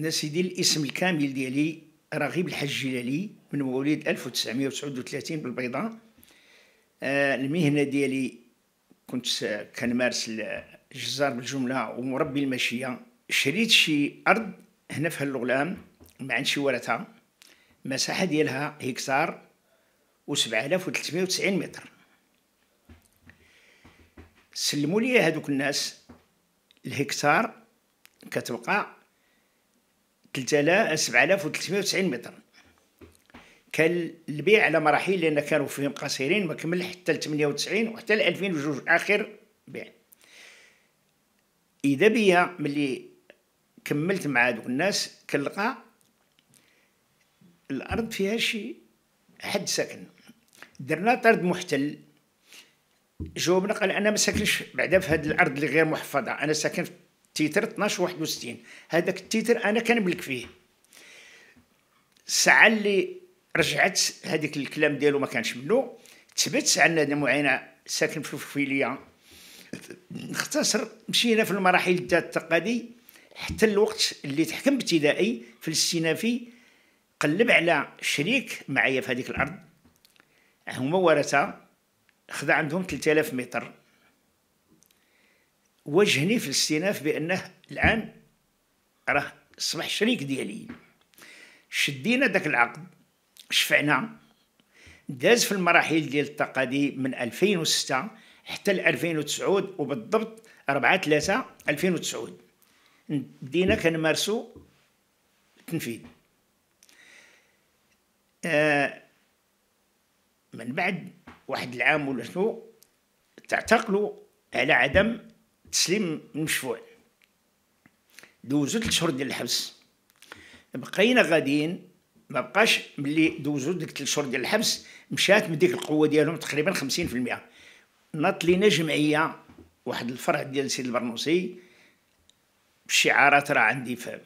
نسيدي الاسم الكامل ديالي رغيب الحج جلالي من مواليد 1939 بالبيضاء آه، المهنه ديالي كنت كنمارس الجزار بالجمله ومربي الماشيه شريت شي ارض هنا في هالغلام ما عند شي ورثه المساحه ديالها هكتار و7390 متر سلموا لي هذوك الناس الهكتار كتبقى 7390 متر كان البيع على مراحل لان كانوا فيهم قصيرين ما كمل حتى 98 وحتى ل 2002 اخر بيع اذا بيا ملي كملت مع دوك الناس كنلقى الارض فيها شي حد ساكن درنا طرد محتل جاوبنا قال انا ما ساكنش بعدا في هذه الارض اللي غير محفظه انا ساكن في تيتر 12 61 هذاك التيتر انا كنبلك فيه الساعه اللي رجعت هذيك الكلام ديالو ما كانش منو تبت عندنا هذا معينه ساكن في الفيليا نختصر مشينا في المراحل التقادي حتى الوقت اللي تحكم ابتدائي في السينافي قلب على شريك معايا في هذيك الارض هما ورثه خدا عندهم 3000 متر وجهني في الاستئناف بانه الان راه اصبح شريك ديالي شدينا داك العقد شفعنا داز في المراحل ديال التقاضي من 2006 حتى ل 2009 وبالضبط 4 3 2009 بدينا كنمارسو التنفيذ آه، من بعد واحد العام ولا شنو تعتقلوا على عدم تسليم المشفوع دوزو ثلاث شهور ديال الحبس بقينا غاديين ما بقاش ملي دوزو ديك ثلاث شهور ديال الحبس مشات من ديك القوه ديالهم تقريبا 50% ناط لينا جمعيه واحد الفرع ديال سيد البرنوسي بشعارات راه عندي في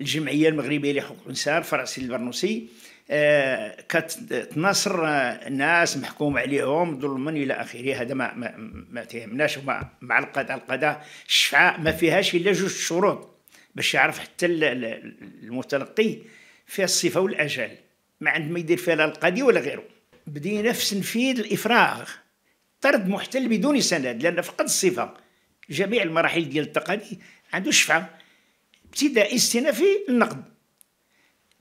الجمعيه المغربيه لحقوق الانسان فراسي البرنوسي آه، كتناصر آه، ناس محكوم عليهم ظلما الى اخره هذا ما ما, ما تهمناش مع القضاء القضاء الشفعاء ما فيهاش الا جوج شروط باش يعرف حتى المتلقي فيها الصفه والاجل ما عند ما يدير فيها لا القاضي ولا غيره بدينا في تنفيذ الافراغ طرد محتل بدون سند لان فقد الصفه جميع المراحل ديال التقاضي عنده شفعه ابتداء استنافي النقد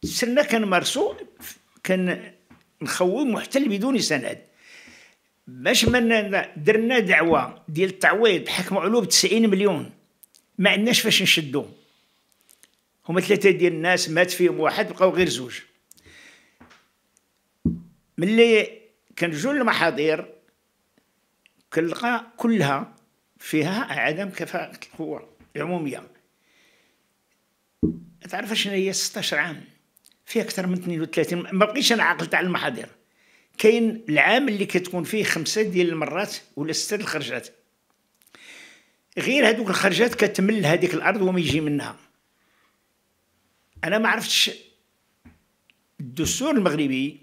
سرنا كنمارسو كنخوي محتل بدون سند باش ما درنا دعوه ديال التعويض حكموا علو ب 90 مليون ما عندناش فاش نشدو هما ثلاثه ديال الناس مات فيهم واحد بقاو غير زوج ملي كنجو للمحاضر كنلقى كلها فيها عدم كفاءه القوه العموميه تعرف شنو هي 16 عام في اكثر من 32 ما بقيتش انا عاقل تاع المحاضر كاين العام اللي كتكون فيه خمسه ديال المرات ولا سته ديال الخرجات غير هذوك الخرجات كتمل هذيك الارض وما يجي منها انا ما عرفتش الدستور المغربي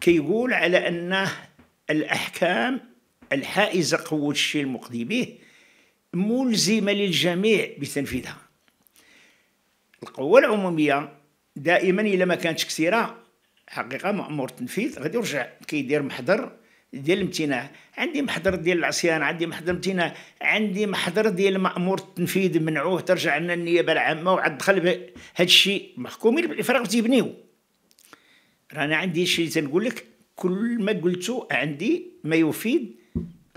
كيقول على ان الاحكام الحائزه قوه الشيء المقضي به ملزمه للجميع بتنفيذها القوة العمومية دائما إلا ما كانتش كثيرة حقيقة مأمور التنفيذ غادي يرجع كيدير محضر ديال الامتناع عندي محضر ديال العصيان عندي محضر امتناع عندي محضر ديال مأمور التنفيذ منعوه ترجع لنا النيابة العامة وعاد دخل بهذا الشيء محكومين بالإفراغ تيبنيو رانا عندي شي تنقول لك كل ما قلته عندي ما يفيد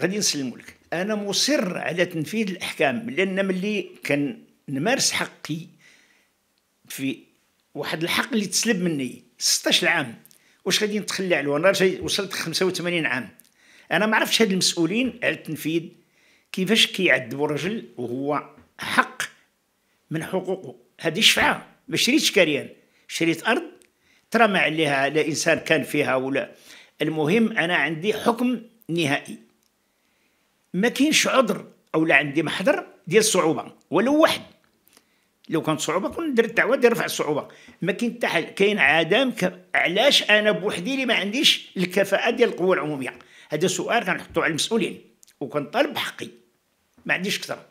غادي نسلمو لك انا مصر على تنفيذ الاحكام لان ملي كنمارس حقي في واحد الحق اللي تسلب مني 16 عام واش غادي نتخلى عليه انا جاي وصلت 85 عام انا ما عرفتش هاد المسؤولين على التنفيذ كيفاش كيعذبوا رجل وهو حق من حقوقه هذه شفعه ما شريتش كاريان شريت ارض ترمى عليها لا انسان كان فيها ولا المهم انا عندي حكم نهائي ما كاينش عذر او لا عندي محضر ديال الصعوبه ولو واحد لو كانت صعوبه كنت درت الدعوه دير رفع الصعوبه ما كاين حتى حاجه كاين عدم ك... علاش انا بوحدي اللي ما عنديش الكفاءه ديال القوه العموميه هذا سؤال كنحطو على المسؤولين وكنطالب بحقي ما عنديش كثر